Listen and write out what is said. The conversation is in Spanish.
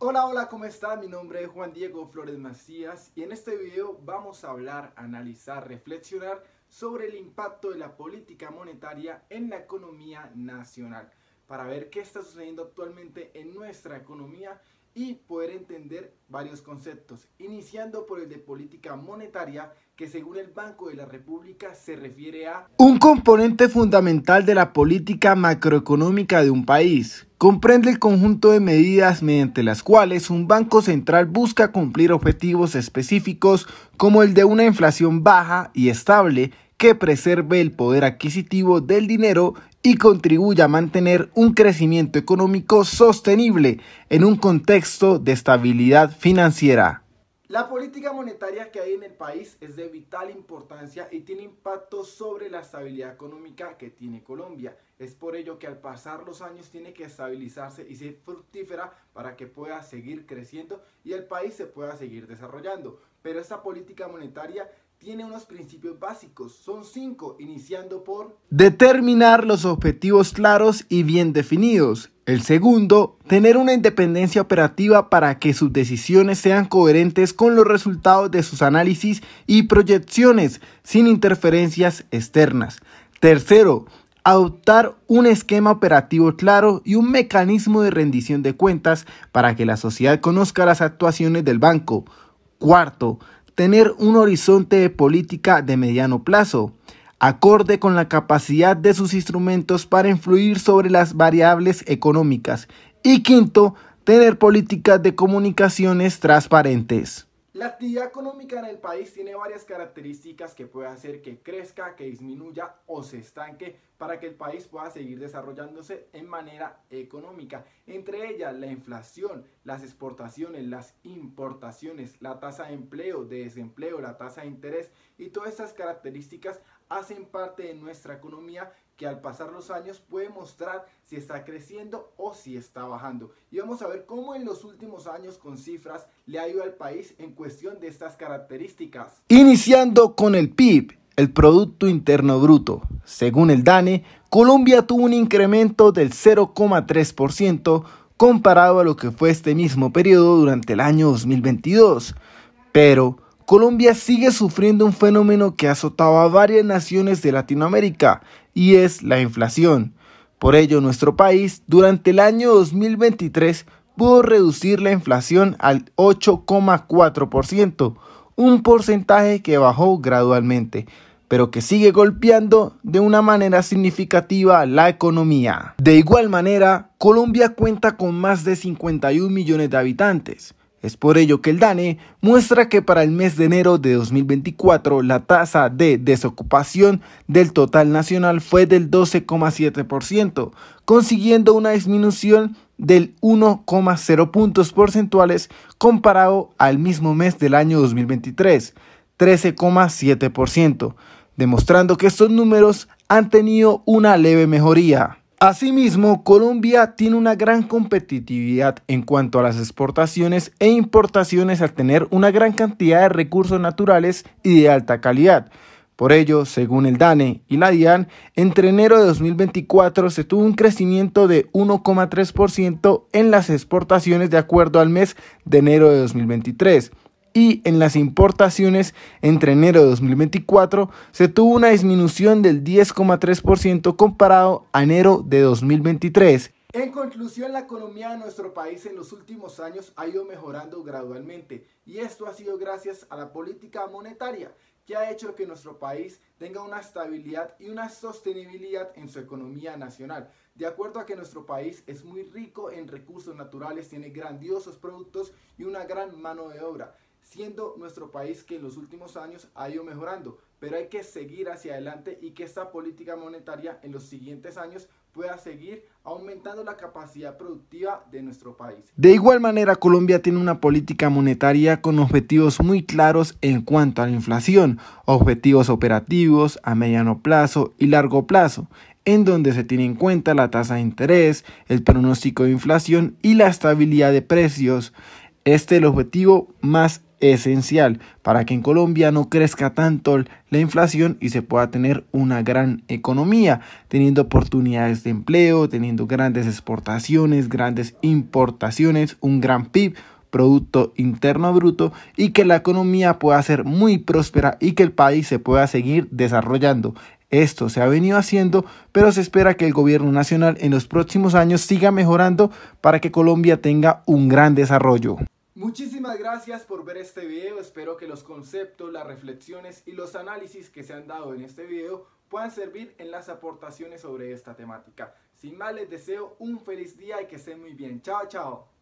Hola, hola, ¿cómo está? Mi nombre es Juan Diego Flores Macías y en este video vamos a hablar, analizar, reflexionar sobre el impacto de la política monetaria en la economía nacional para ver qué está sucediendo actualmente en nuestra economía y poder entender varios conceptos, iniciando por el de política monetaria, que según el Banco de la República se refiere a un componente fundamental de la política macroeconómica de un país. Comprende el conjunto de medidas mediante las cuales un banco central busca cumplir objetivos específicos como el de una inflación baja y estable que preserve el poder adquisitivo del dinero y contribuya a mantener un crecimiento económico sostenible en un contexto de estabilidad financiera. La política monetaria que hay en el país es de vital importancia y tiene impacto sobre la estabilidad económica que tiene Colombia. Es por ello que al pasar los años tiene que estabilizarse y ser fructífera para que pueda seguir creciendo y el país se pueda seguir desarrollando. Pero esta política monetaria tiene unos principios básicos. Son cinco, iniciando por... Determinar los objetivos claros y bien definidos. El segundo, tener una independencia operativa para que sus decisiones sean coherentes con los resultados de sus análisis y proyecciones, sin interferencias externas. Tercero, adoptar un esquema operativo claro y un mecanismo de rendición de cuentas para que la sociedad conozca las actuaciones del banco. Cuarto, tener un horizonte de política de mediano plazo, acorde con la capacidad de sus instrumentos para influir sobre las variables económicas y quinto, tener políticas de comunicaciones transparentes. La actividad económica en el país tiene varias características que puede hacer que crezca, que disminuya o se estanque para que el país pueda seguir desarrollándose en manera económica. Entre ellas la inflación, las exportaciones, las importaciones, la tasa de empleo, de desempleo, la tasa de interés y todas estas características hacen parte de nuestra economía que al pasar los años puede mostrar si está creciendo o si está bajando. Y vamos a ver cómo en los últimos años con cifras le ha ido al país en cuestión de estas características. Iniciando con el PIB, el Producto Interno Bruto. Según el DANE, Colombia tuvo un incremento del 0,3% comparado a lo que fue este mismo periodo durante el año 2022. Pero Colombia sigue sufriendo un fenómeno que azotaba a varias naciones de Latinoamérica y es la inflación. Por ello, nuestro país durante el año 2023 pudo reducir la inflación al 8,4%, un porcentaje que bajó gradualmente, pero que sigue golpeando de una manera significativa la economía. De igual manera, Colombia cuenta con más de 51 millones de habitantes, es por ello que el DANE muestra que para el mes de enero de 2024 la tasa de desocupación del total nacional fue del 12,7%, consiguiendo una disminución del 1,0 puntos porcentuales comparado al mismo mes del año 2023, 13,7%, demostrando que estos números han tenido una leve mejoría. Asimismo, Colombia tiene una gran competitividad en cuanto a las exportaciones e importaciones al tener una gran cantidad de recursos naturales y de alta calidad. Por ello, según el DANE y la DIAN, entre enero de 2024 se tuvo un crecimiento de 1,3% en las exportaciones de acuerdo al mes de enero de 2023 y en las importaciones entre enero de 2024 se tuvo una disminución del 10,3% comparado a enero de 2023. En conclusión, la economía de nuestro país en los últimos años ha ido mejorando gradualmente y esto ha sido gracias a la política monetaria que ha hecho que nuestro país tenga una estabilidad y una sostenibilidad en su economía nacional. De acuerdo a que nuestro país es muy rico en recursos naturales, tiene grandiosos productos y una gran mano de obra siendo nuestro país que en los últimos años ha ido mejorando, pero hay que seguir hacia adelante y que esta política monetaria en los siguientes años pueda seguir aumentando la capacidad productiva de nuestro país. De igual manera, Colombia tiene una política monetaria con objetivos muy claros en cuanto a la inflación, objetivos operativos a mediano plazo y largo plazo, en donde se tiene en cuenta la tasa de interés, el pronóstico de inflación y la estabilidad de precios. Este es el objetivo más esencial para que en Colombia no crezca tanto la inflación y se pueda tener una gran economía, teniendo oportunidades de empleo, teniendo grandes exportaciones, grandes importaciones, un gran PIB, Producto Interno Bruto, y que la economía pueda ser muy próspera y que el país se pueda seguir desarrollando. Esto se ha venido haciendo, pero se espera que el gobierno nacional en los próximos años siga mejorando para que Colombia tenga un gran desarrollo. Muchísimas gracias por ver este video, espero que los conceptos, las reflexiones y los análisis que se han dado en este video puedan servir en las aportaciones sobre esta temática. Sin más les deseo un feliz día y que estén muy bien. Chao, chao.